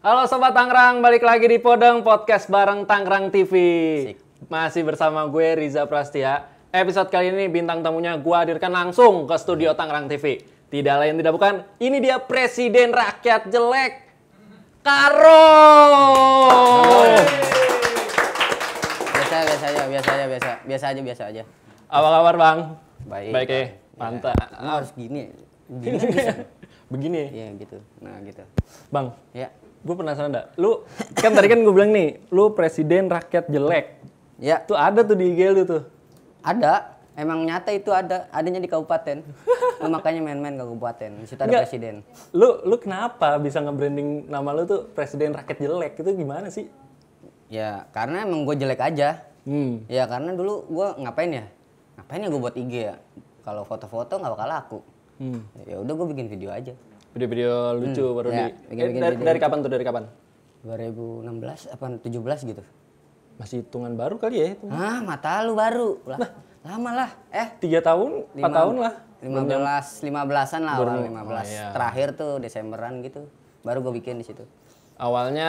Halo Sobat Tangerang, balik lagi di Podeng Podcast bareng Tangerang TV. Sik. Masih bersama gue Riza Prastia. Episode kali ini bintang tamunya gue hadirkan langsung ke studio Tangerang TV. Tidak lain tidak bukan, ini dia Presiden Rakyat Jelek, Karo. Biasa, biasa aja, biasa aja, biasa, biasa aja, biasa aja. Apa kabar bang? Baik. Baik ya pantai ya, ah. harus gini gini Begini. begini ya gitu nah gitu bang ya gue penasaran dah lu kan tadi kan gue bilang nih lu presiden rakyat jelek ya tuh ada tuh di IG lu tuh ada Emang nyata itu ada adanya di kabupaten. nah, makanya main-main ke kabupaten. Di situ ada Nggak, presiden. Lu lu kenapa bisa nge-branding nama lu tuh presiden rakyat jelek? Itu gimana sih? Ya, karena emang gue jelek aja. Hmm. Ya karena dulu gue ngapain ya? Ngapain ya gue buat IG ya? kalau foto-foto nggak bakal laku hmm. ya udah gue bikin video aja video-video hmm. lucu hmm. baru ya, di bikin, bikin eh, dari, video dari kapan tuh dari kapan 2016 apa 17 gitu masih hitungan baru kali ya itu. ah mata lu baru lah nah, lama lah eh tiga tahun empat tahun lah 15 15-an lah baru, awal 15 oh, iya. terakhir tuh Desemberan gitu baru gue bikin di situ awalnya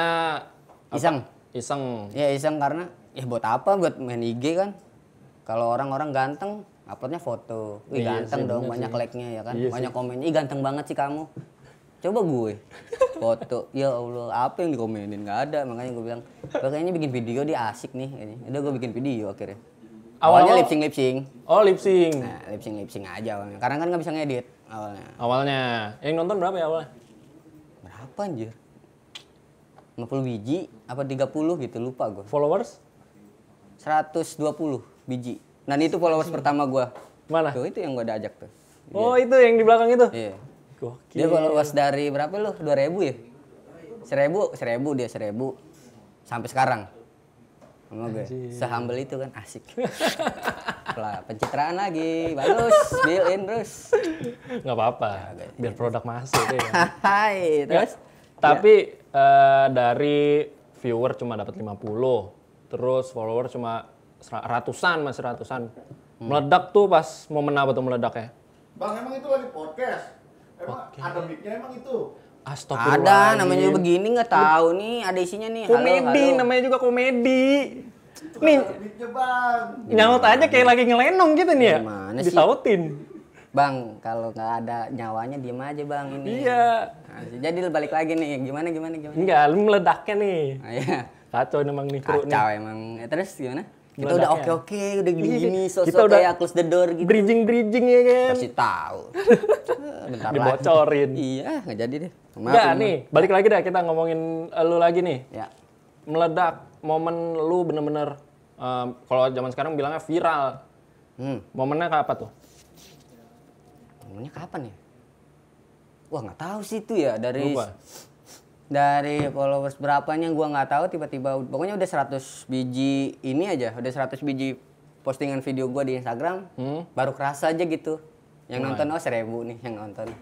iseng iseng ya iseng karena ya buat apa buat main IG kan kalau orang-orang ganteng uploadnya foto. Wih iya, ganteng dong, banyak sih. like-nya ya kan. Iya banyak sih. komennya. Ih ganteng banget sih kamu. Coba gue foto. Ya Allah, apa yang dikomenin? Gak ada. Makanya gue bilang, kayaknya bikin video dia asik nih ini. Udah gue bikin video akhirnya. Awalnya, awalnya lip sync lip Oh, lip sync. Nah, lip sync lip aja awalnya. Karena kan nggak bisa ngedit awalnya. Awalnya. Yang nonton berapa ya awalnya? Berapa anjir? 50 biji apa 30 gitu lupa gue. Followers? 120 biji. Dan itu followers iya. pertama gua. Mana? Tuh itu yang gue ajak tuh. Dia. Oh iya. itu yang di belakang itu? Iya. Gokil. Dia followers dari berapa lu? 2000 ya? 1000, 1000 dia 1000. Sampai sekarang. Sama gue. Sehambel itu kan asik. lah pencitraan lagi. Bagus. Build in terus. Gak apa-apa. Biar produk masuk. Ya. Hai. Terus? Ya. Tapi ya. Uh, dari viewer cuma dapat 50. Terus follower cuma ratusan mas ratusan hmm. meledak tuh pas mau apa tuh meledak ya bang emang itu lagi podcast emang okay. ada mic-nya emang itu Astagfirullah. Ada namanya juga begini nggak tahu nih ada isinya nih. Komedi halo, halo. namanya juga komedi. Itu kan nih nyaut aja kayak lagi ngelenong gitu nih ya. Gimana sih? Disautin. Bang, kalau nggak ada nyawanya diem aja bang ini. Iya. Nah, jadi balik lagi nih, gimana gimana gimana? Enggak, lu meledaknya nih. Oh, iya. Kacau emang nih eh, kru Kacau nih. emang. Ya, terus gimana? kita udah oke oke udah gini gini iya. sosok kita udah kayak close the door gitu bridging bridging ya kan kasih tahu bentar dibocorin iya nggak jadi deh Maaf, ya nih balik lagi deh kita ngomongin eh, lu lagi nih ya. meledak momen lu bener-bener uh, kalau zaman sekarang bilangnya viral hmm. momennya kapan tuh momennya kapan ya wah nggak tahu sih itu ya dari Lupa dari followers berapanya gua nggak tahu tiba-tiba pokoknya udah 100 biji ini aja udah 100 biji postingan video gua di Instagram hmm? baru kerasa aja gitu yang nonton oh seribu nih yang nonton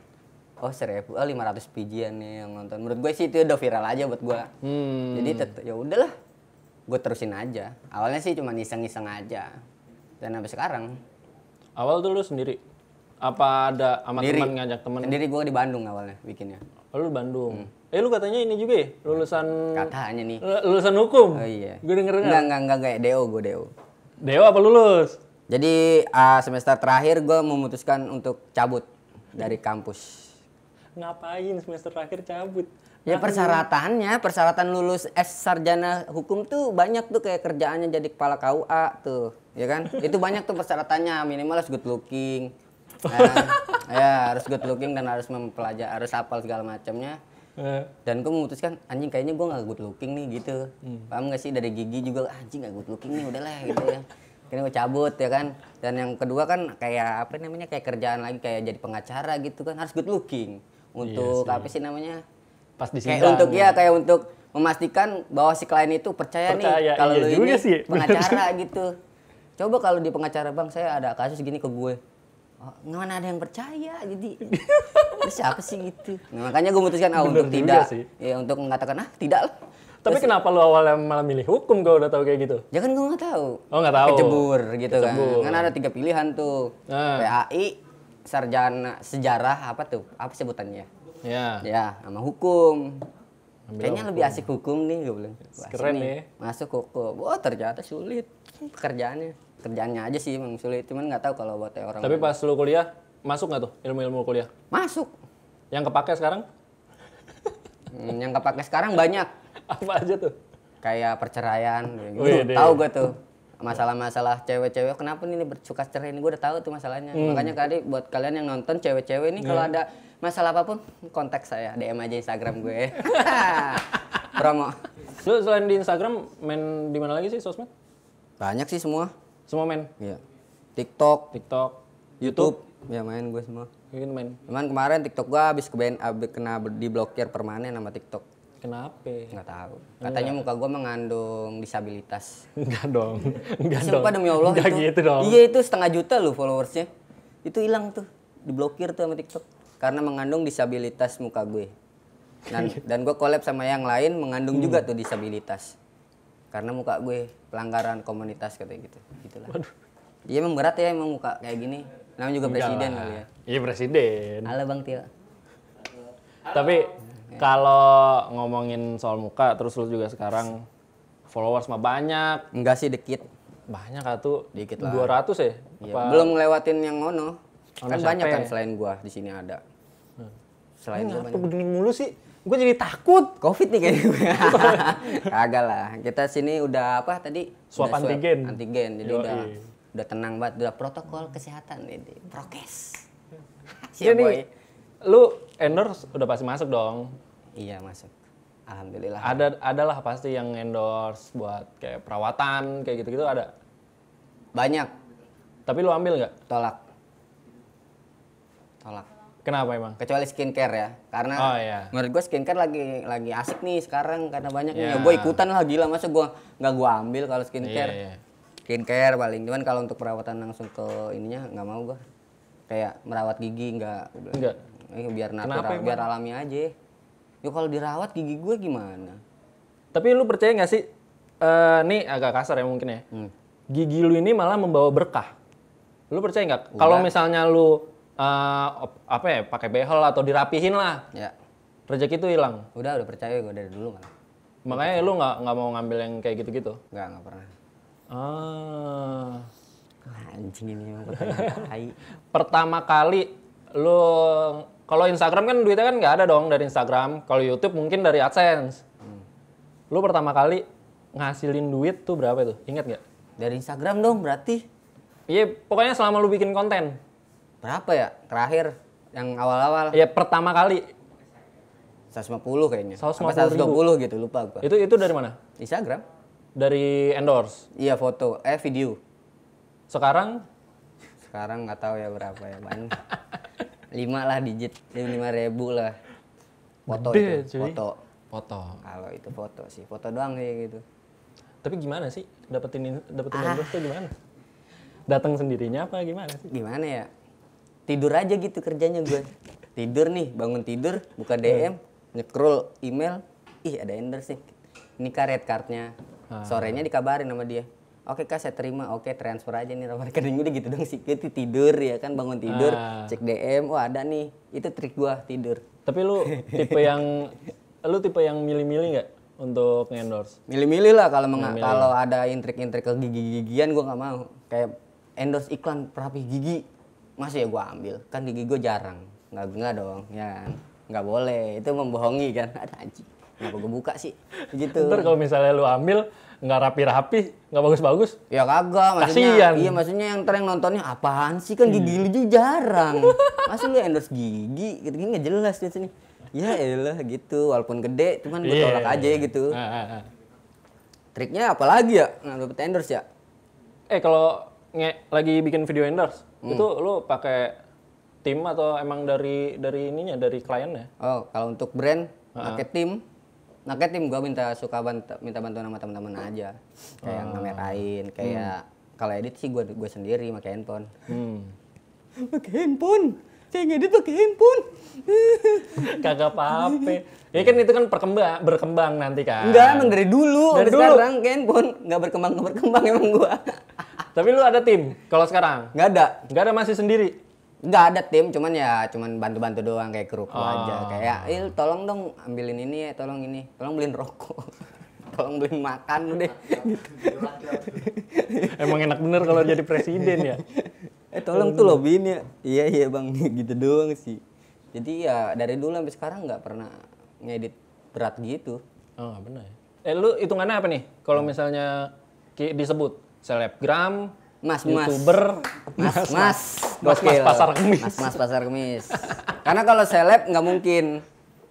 oh seribu oh ratus bijian nih yang nonton menurut gue sih itu udah viral aja buat gua hmm. jadi ya udahlah gue terusin aja awalnya sih cuma iseng-iseng aja dan sampai sekarang awal tuh lu sendiri apa ada sama teman ngajak teman sendiri gue di Bandung awalnya bikinnya oh, lu Bandung hmm Eh lu katanya ini juga ya? Lulusan katanya nih. Lulusan hukum. Oh iya. Gue denger enggak? Enggak enggak enggak DO gue DO. DO apa lulus? Jadi uh, semester terakhir gue memutuskan untuk cabut dari kampus. Ngapain semester terakhir cabut? Ya persyaratannya, persyaratan lulus S sarjana hukum tuh banyak tuh kayak kerjaannya jadi kepala KUA tuh, ya kan? Itu banyak tuh persyaratannya, minimal harus good looking. Ya, ya harus good looking dan harus mempelajari, harus hafal segala macamnya Eh. dan gue memutuskan anjing kayaknya gue gak good looking nih gitu hmm. paham gak sih dari gigi juga ah, anjing gak good looking nih udahlah gitu ya kini gue cabut ya kan dan yang kedua kan kayak apa namanya kayak kerjaan lagi kayak jadi pengacara gitu kan harus good looking untuk iya sih. apa sih namanya pas di kayak untuk ya kayak untuk memastikan bahwa si klien itu percaya, percaya nih kalau iya, lu ini sih. pengacara gitu coba kalau di pengacara bang saya ada kasus gini ke gue Oh, mana ada yang percaya jadi siapa sih gitu nah, makanya gue memutuskan ah untuk tidak sih. ya untuk mengatakan ah tidak lah tapi Terus, kenapa lu awalnya malah milih hukum gue udah tahu kayak gitu ya kan gue nggak tahu oh nggak tahu kecebur gitu kecebur. kan kan ada tiga pilihan tuh nah. PAI sarjana sejarah apa tuh apa sebutannya ya ya sama hukum Ambil Kayaknya hukum. lebih asik hukum nih, gue bilang. Keren nih. Ya. Masuk hukum. Wah ternyata sulit pekerjaannya kerjaannya aja sih memang sulit cuman nggak tahu kalau buat orang tapi pas lu kuliah masuk nggak tuh ilmu-ilmu kuliah masuk yang kepake sekarang hmm, yang kepake sekarang banyak apa aja tuh kayak perceraian gitu. Wih, tahu gue tuh masalah-masalah cewek-cewek kenapa nih bercuka cerai ini gue udah tahu tuh masalahnya hmm. makanya kali buat kalian yang nonton cewek-cewek ini yeah. kalau iya. ada masalah apapun kontak saya DM aja Instagram gue promo lu selain di Instagram main di mana lagi sih sosmed banyak sih semua semua main. Iya. TikTok, TikTok, YouTube. YouTube. Ya main gue semua. Ini iya, main. Cuman kemarin TikTok gue habis kebain abis kena diblokir permanen sama TikTok. Kenapa? Nggak tahu. Iya Katanya Enggak. muka gue mengandung disabilitas. Enggak dong. Enggak Sumpah dong. demi Allah Enggak itu. gitu dong. Iya itu setengah juta loh followersnya. Itu hilang tuh. Diblokir tuh sama TikTok. Karena mengandung disabilitas muka gue. Dan, dan gue collab sama yang lain mengandung hmm. juga tuh disabilitas karena muka gue pelanggaran komunitas katanya gitu gitulah Waduh. Iya emang berat ya emang muka kayak gini. Namanya juga Enggak presiden lah. kali ya. Iya presiden. Halo Bang Tio. Tapi ya. kalau ngomongin soal muka terus lu juga sekarang followers mah banyak. Enggak sih dikit. Banyak tuh dikit lah. 200 ya? Iya. Belum ngelewatin yang ono. Karena oh, kan banyak kan ya? selain gua di sini ada. Hmm selain gue ngapa gue mulu sih gue jadi takut covid nih kayaknya kagak lah kita sini udah apa tadi swab antigen antigen jadi udah udah tenang banget udah protokol kesehatan jadi prokes jadi ini lu endorse udah pasti masuk dong iya masuk alhamdulillah ada adalah pasti yang endorse buat kayak perawatan kayak gitu gitu ada banyak tapi lu ambil nggak tolak tolak Kenapa emang? Kecuali skincare ya, karena oh, iya. menurut gue skincare lagi lagi asik nih sekarang karena banyak yeah. Ya gue ikutan lah gila masa gue nggak gue ambil kalau skincare. Yeah, yeah. Skincare paling cuman kalau untuk perawatan langsung ke ininya nggak mau gue. Kayak merawat gigi nggak. Nggak. Eh, biar natural, Kenapa, biar alami aja. Yo ya, kalau dirawat gigi gue gimana? Tapi lu percaya nggak sih? Uh, nih agak kasar ya mungkin ya. Hmm. Gigi lu ini malah membawa berkah. Lu percaya nggak? Kalau misalnya lu uh, apa ya pakai behel atau dirapihin lah ya. rezeki itu hilang udah udah percaya gue dari dulu kan makanya lu nggak nggak mau ngambil yang kayak gitu gitu nggak nggak pernah ah anjing ini yang pertama kali lu kalau Instagram kan duitnya kan nggak ada dong dari Instagram kalau YouTube mungkin dari AdSense hmm. lu pertama kali ngasilin duit tuh berapa tuh ingat nggak dari Instagram dong berarti iya pokoknya selama lu bikin konten berapa ya terakhir yang awal-awal ya pertama kali 150 kayaknya 150 sampai 120 gitu lupa gua itu itu dari mana Instagram dari endorse iya foto eh video sekarang sekarang nggak tahu ya berapa ya banyak lima lah digit lima ribu lah foto Bede, itu cuy. foto foto kalau itu foto sih foto doang kayak gitu tapi gimana sih dapetin dapetin ah. endorse tuh gimana datang sendirinya apa gimana sih gimana ya tidur aja gitu kerjanya gue tidur nih bangun tidur buka DM hmm. nyekrol email ih ada Ender sih ini karet kartnya ah. sorenya dikabarin sama dia oke kak saya terima oke transfer aja nih nomor rekening udah gitu dong sih gitu tidur ya kan bangun tidur ah. cek DM wah ada nih itu trik gue tidur tapi lu tipe yang lu tipe yang milih-milih nggak untuk endorse milih-milih lah kalau kalau ada intrik-intrik ke gigi-gigian gue nggak mau kayak endorse iklan perapi gigi masih ya gue ambil kan gigi gue jarang nggak nggak dong ya kan? nggak boleh itu membohongi kan ada anjing kenapa gue buka sih gitu ntar kalau misalnya lu ambil nggak rapi-rapi nggak bagus-bagus ya kagak maksudnya Kasian. iya maksudnya yang terang nontonnya apaan sih kan gigi hmm. lu jarang masa lu endorse gigi gitu gini nggak jelas di sini ya elah gitu walaupun gede cuman gue iya, tolak yeah, aja yeah. gitu ah, ah, ah. triknya apalagi ya nggak dapet endorse ya eh kalau nge lagi bikin video endorse hmm. itu lo pakai tim atau emang dari dari ininya dari kliennya oh kalau untuk brand uh-huh. tim pakai tim gue minta suka bant minta bantuan sama teman-teman oh. aja kayak uh. Ah. ngamerain hmm. kayak hmm. kalau edit sih gue gue sendiri pakai handphone hmm. pakai handphone saya ngedit pakai handphone kagak apa-apa ya kan itu kan perkembang berkembang nanti kan enggak emang dari dulu dari sekarang dulu. sekarang handphone nggak berkembang nggak berkembang emang gua Tapi lu ada tim kalau sekarang? Nggak ada. Nggak ada masih sendiri? Nggak ada tim, cuman ya cuman bantu-bantu doang kayak kru oh. aja. Kayak, il tolong dong ambilin ini ya, tolong ini. Tolong beliin rokok. tolong beliin makan lu deh. Emang enak bener kalau jadi presiden ya? eh tolong, tuh tuh loh ya. Iya iya bang, gitu doang sih. Jadi ya dari dulu sampai sekarang nggak pernah ngedit berat gitu. Oh benar. Ya? Eh lu hitungannya apa nih? Kalau misalnya disebut selebgram, mas, youtuber, mas, mas, mas, mas, mas, pasar kemis, mas, mas pasar kemis. Karena kalau seleb nggak mungkin,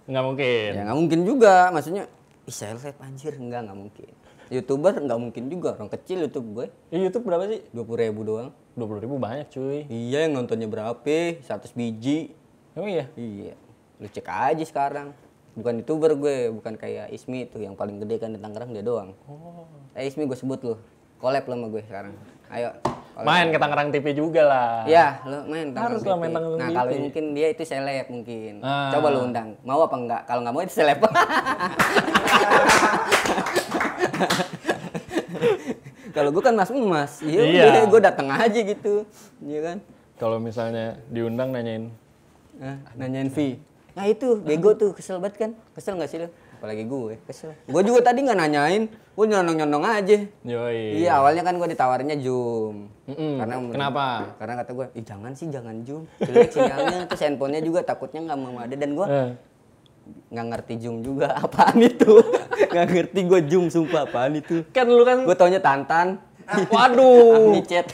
nggak mungkin, ya nggak mungkin juga. Maksudnya, Ih, seleb anjir nggak nggak mungkin. Youtuber nggak mungkin juga orang kecil YouTube gue. Ya, YouTube berapa sih? Dua puluh ribu doang. Dua puluh ribu banyak cuy. Iya yang nontonnya berapa? Seratus biji. Emang oh, iya? Iya. Lu cek aja sekarang bukan youtuber gue bukan kayak Ismi tuh yang paling gede kan di Tangerang dia doang oh. eh Ismi gue sebut loh collab lo sama gue sekarang. Ayo. Main ke Tangerang TV juga lah. Iya, lo main Harus lo main Tangerang TV. Nah, kalau mungkin dia itu seleb mungkin. Ah. Coba lo undang. Mau apa enggak? Kalau nggak mau itu seleb. kalau gue kan mas emas, iya, iya. gue datang aja gitu, iya kan? Kalau misalnya diundang nanyain, eh, nanyain V, nah itu bego tuh kesel banget kan, kesel nggak sih lo? apalagi gue kesel gue juga tadi nggak nanyain gue nyonong nyonong aja Yoi. iya awalnya kan gue ditawarnya zoom mm -mm. karena kenapa karena kata gue ih jangan sih jangan zoom jelek sinyalnya terus handphonenya juga takutnya nggak mau ada dan gue eh. nggak ngerti zoom juga apaan itu nggak ngerti gue zoom sumpah apaan itu kan lu kan gue taunya tantan Waduh. chat.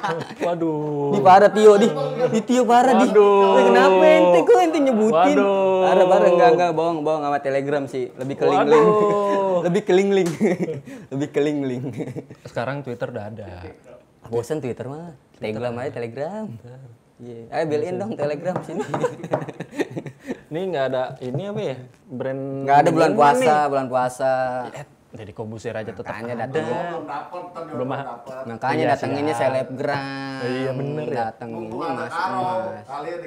Waduh. Di parah Tio di. Di Tio parah di. Waduh. Eh, kenapa ente kok ente nyebutin? Waduh. Parah parah enggak enggak bohong bohong sama Telegram sih. Lebih ke link-link. Lebih ke link-link. Lebih ke link-link. Sekarang Twitter udah ada. Bosan Twitter mah. Telegram aja Telegram. Iya. Ayo beliin dong Telegram sini. ini nggak ada ini apa ya brand nggak ada bulan puasa bulan puasa jadi Kobuser aja tetap makanya Dateng, belum dapet, ah. nah, Makanya iya datenginnya selebgram. Iya bener ya. ini mas mas. Iya,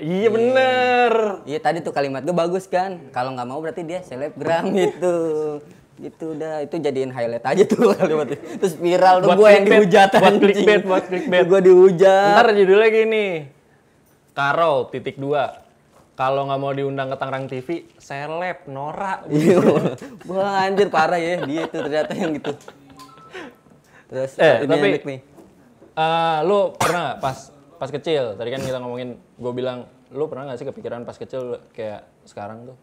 iya bener. Iya tadi tuh kalimat gue bagus kan. Kalau nggak mau berarti dia selebgram gitu. itu udah itu jadiin highlight aja tuh kalimat terus viral tuh gue yang dihujat buat clickbait buat clickbait gue dihujat ntar judulnya gini Karol titik dua kalau nggak mau diundang ke Tangerang TV, seleb Nora. Iya, wah anjir parah ya dia itu ternyata yang gitu. Terus eh, ini tapi, nih. Uh, lu pernah pas pas kecil tadi kan kita ngomongin gue bilang lu pernah nggak sih kepikiran pas kecil kayak sekarang tuh?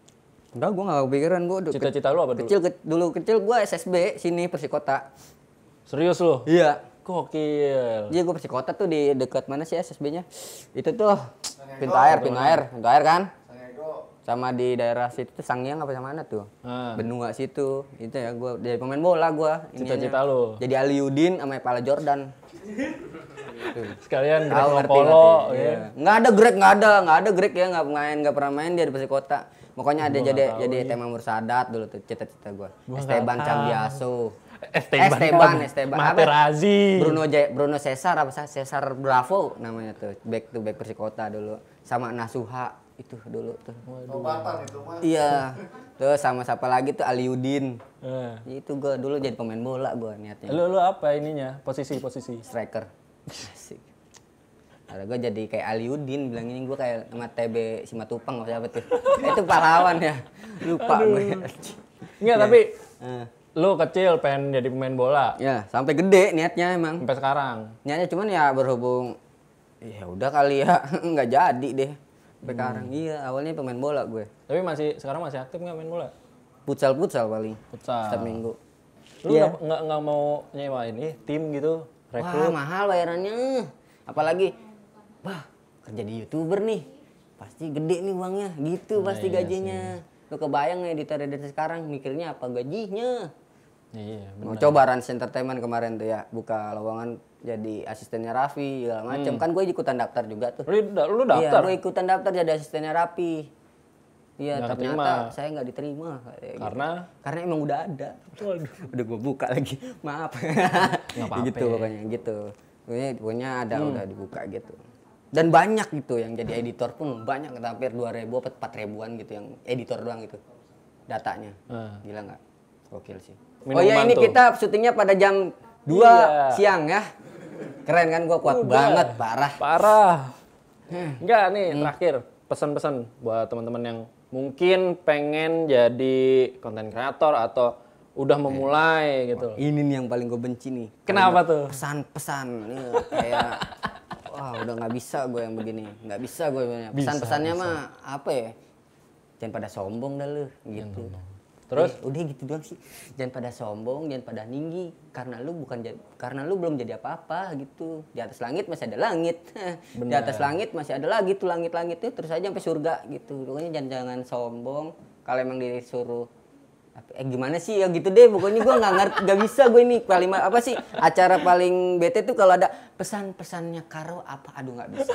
Enggak, gue nggak kepikiran. Gue Cita-cita lu apa dulu? Kecil, ke, dulu kecil gue SSB sini Persikota. Serius lu? Iya. Kokil. Iya, gue Persikota tuh di dekat mana sih SSB-nya? Itu tuh Pintu air, oh, pintu air, pintu air kan? Sama di daerah situ tuh nggak apa sama mana tuh? Hmm. Ah. Benua situ. Itu ya gue jadi pemain bola gue, Cita-cita lo, Jadi Aliudin sama Pala Jordan. Gitu. Sekalian grek oh, polo ya. nggak ada Greg nggak ada, nggak ada Greg ya, nggak main, nggak pernah main dia di Kota, Pokoknya ada jadi jadi tema Mursadat dulu tuh cita-cita gua. Esteban Cambiaso. Esteban, Esteban, kan? Esteban. Materazzi. Bruno J Bruno Cesar apa sih? Cesar Bravo namanya tuh. Back to back Persikota dulu. Sama Nasuha itu dulu tuh. Waduh. itu mah. Iya. tuh sama siapa lagi tuh Aliudin. Eh. Itu gue dulu jadi pemain bola gue niatnya. Lu lu apa ininya? Posisi posisi. Striker. Asik. Ada gue jadi kayak Aliudin bilang ini gue kayak sama TB Simatupang apa siapa tuh. itu pahlawan ya. Lupa gue. Enggak, ya. tapi uh lu kecil pengen jadi pemain bola. Ya, sampai gede niatnya emang. Sampai sekarang. Niatnya cuman ya berhubung ya udah kali ya nggak jadi deh. Sampai hmm. sekarang iya, awalnya pemain bola gue. Tapi masih sekarang masih aktif nggak main bola? Futsal-futsal paling. Futsal. Setiap minggu. Lu yeah. nggak nggak mau nyewa ini tim gitu? Rekrut. Wah, mahal bayarannya. Apalagi wah, kerja di YouTuber nih. Pasti gede nih uangnya, gitu nah, pasti iya gajinya. Sih. Lu kebayang ya di dari sekarang mikirnya apa gajinya? Iya, iya, Mau coba Rans Entertainment kemarin tuh ya, buka lowongan jadi asistennya Raffi segala macam. Hmm. Kan gue ikutan daftar juga tuh. Lu, lu daftar? Iya, gue ikutan daftar jadi asistennya Raffi. Iya, ternyata terima. saya nggak diterima. Gitu. Karena? Gitu. Karena emang udah ada. Waduh. udah gue buka lagi. Maaf. Gitu apa-apa. Ya. gitu pokoknya, gitu. Pokoknya, ada hmm. udah dibuka gitu. Dan banyak gitu yang jadi editor pun banyak, hampir dua ribu, empat ribuan gitu yang editor doang gitu datanya. Hmm. Gila nggak? Gokil sih. Oh Minum oh iya ini kita syutingnya pada jam 2 iya. siang ya. Keren kan gua kuat Udah. banget parah. Parah. Hmm. Enggak nih hmm. terakhir pesan-pesan buat teman-teman yang mungkin pengen jadi konten kreator atau udah memulai eh. gitu. Ini nih yang paling gue benci nih. Kenapa tuh? Pesan-pesan nih kayak wah udah nggak bisa gue yang begini, nggak bisa gue. Pesan-pesannya mah apa ya? Jangan pada sombong dah lu gitu. Hmm. Terus eh, udah gitu doang sih. Jangan pada sombong, jangan pada ninggi karena lu bukan karena lu belum jadi apa-apa gitu. Di atas langit masih ada langit. Bener. Di atas langit masih ada lagi tuh langit-langit tuh terus aja sampai surga gitu. Pokoknya jangan jangan sombong. Kalau emang disuruh eh gimana sih ya gitu deh pokoknya gue nggak ngerti nggak bisa gue ini paling apa sih acara paling bete tuh kalau ada pesan-pesannya Karo apa aduh nggak bisa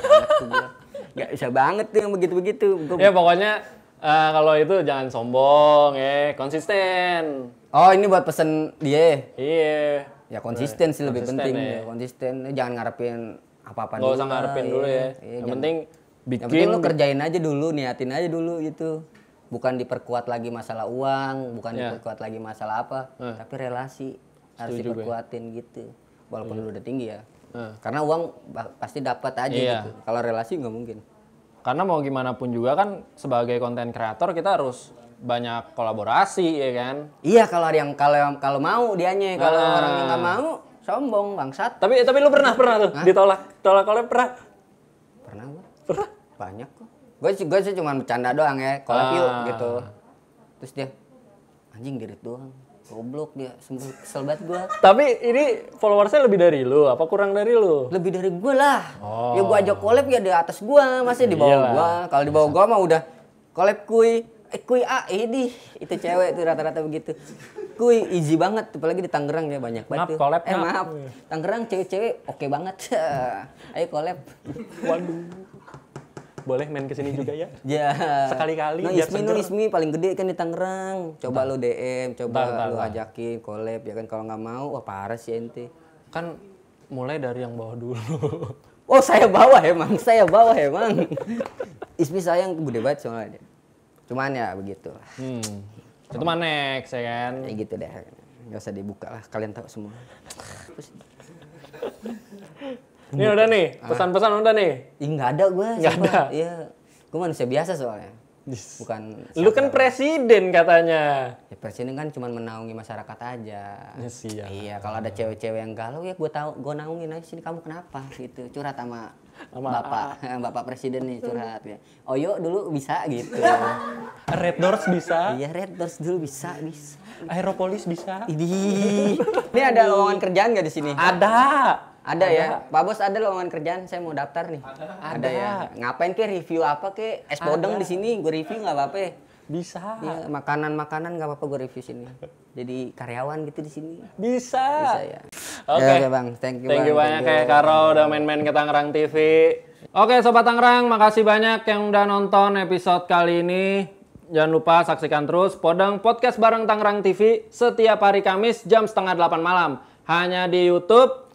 nggak bisa banget tuh yang begitu begitu gua... ya pokoknya uh, kalau itu jangan sombong ya, konsisten. Oh, ini buat pesen dia. Iya. Ya konsisten sih lebih penting ya. Konsisten, eh, jangan ngarepin apa-apa dulu. Gak usah ngarepin dulu ya. ya. Iya, yang, yang penting bikin Yang penting lu kerjain aja dulu, niatin aja dulu gitu. Bukan diperkuat lagi masalah uang, bukan yeah. diperkuat lagi masalah apa, uh. tapi relasi harus Setuju diperkuatin gue. gitu. Walaupun yeah. lu udah tinggi ya. Uh. Karena uang pasti dapat aja yeah. gitu. Kalau relasi nggak mungkin. Karena mau gimana pun juga kan sebagai konten kreator kita harus banyak kolaborasi ya kan. Iya kalau yang kalau kalau mau dianya kalau nah. orang yang nggak mau sombong bangsat. Tapi tapi lu pernah pernah tuh Hah? ditolak tolak oleh pernah? Pernah gua. Pernah. Banyak kok. Gue gue sih cuma bercanda doang ya, kolab ah. gitu. Terus dia anjing dirit doang Goblok dia, kesel banget gua. Tapi ini followersnya lebih dari lu, apa kurang dari lu? Lebih dari gua lah. Oh. Ya gua oh. ajak collab ya di atas gua, masih di bawah gue. gua. Kalau di bawah gua mah udah collab kui, eh, kuy A, ah, ini itu cewek tuh rata-rata begitu. Kui easy banget, apalagi di Tangerang ya banyak banget. Maaf, collab. Eh, maaf. Tangerang cewek-cewek oke okay banget. Ayo collab. Waduh boleh main kesini juga ya. ya. Sekali-kali. Nah, ismi, mi, paling gede kan di Tangerang. Coba lo DM, coba nah, lo lu ajakin collab ya kan kalau nggak mau, wah parah sih ente. Kan mulai dari yang bawah dulu. oh saya bawah emang, saya bawah emang. Ismi saya yang gede banget soalnya. Cuman ya begitu. Hmm. Itu next ya kan? Ya gitu deh. Gak usah dibuka lah, kalian tahu semua. Ini udah nih, ah. pesan-pesan udah nih. Ih, nggak ada gue. Nggak ada. Iya, gue manusia biasa soalnya. Bukan. Lu kan presiden katanya. Ya, presiden kan cuma menaungi masyarakat aja. Ya, Iya, kalau ada cewek-cewek yang galau ya gue tahu, gue naungin aja sini kamu kenapa gitu. Curhat sama, sama bapak, A. bapak presiden nih curhat ya. Oyo oh, dulu bisa gitu. Red Doors bisa. Iya, Red Doors dulu bisa, bisa. Aeropolis bisa. Ini. Ini ada lowongan kerjaan nggak di sini? Ada. Ada, ya, Pak Bos ada lowongan kerjaan, saya mau daftar nih. Ada, ada ya. Ngapain ke review apa ke? Es podeng di sini, gue review nggak apa-apa. Ya? Bisa. Ya, makanan-makanan nggak apa-apa gue review sini. Jadi karyawan gitu di sini. Bisa. Bisa ya. Oke okay. okay, bang, thank you. Thank you banyak kayak Karo udah main-main ke Tangerang TV. Oke sobat Tangerang, makasih banyak yang udah nonton episode kali ini. Jangan lupa saksikan terus Podeng Podcast bareng Tangerang TV setiap hari Kamis jam setengah delapan malam. Hanya di Youtube,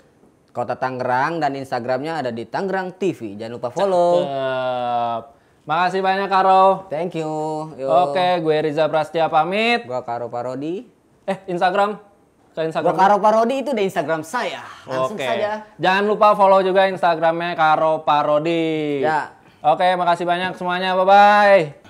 Kota Tangerang dan Instagramnya ada di Tangerang TV. Jangan lupa follow. Cakep. Makasih banyak Karo. Thank you. Yo. Oke, gue Riza Prastia pamit. Gue Karo Parodi. Eh, Instagram? Ke Instagram. Gue Karo Parodi itu di Instagram saya. Langsung Oke. saja. Jangan lupa follow juga Instagramnya Karo Parodi. Ya. Oke, makasih banyak semuanya. Bye-bye.